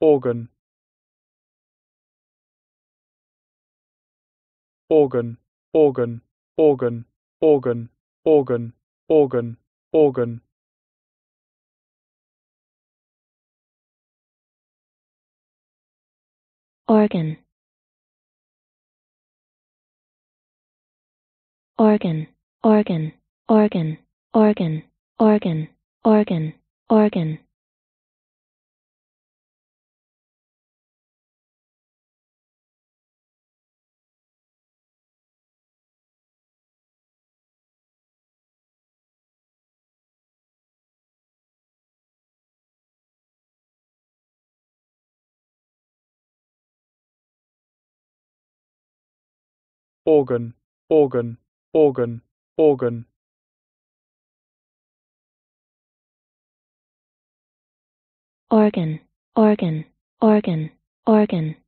organ organ organ organ organ organ organ organ organ organ organ organ organ organ organ organ organ organ organ organ organ organ organ organ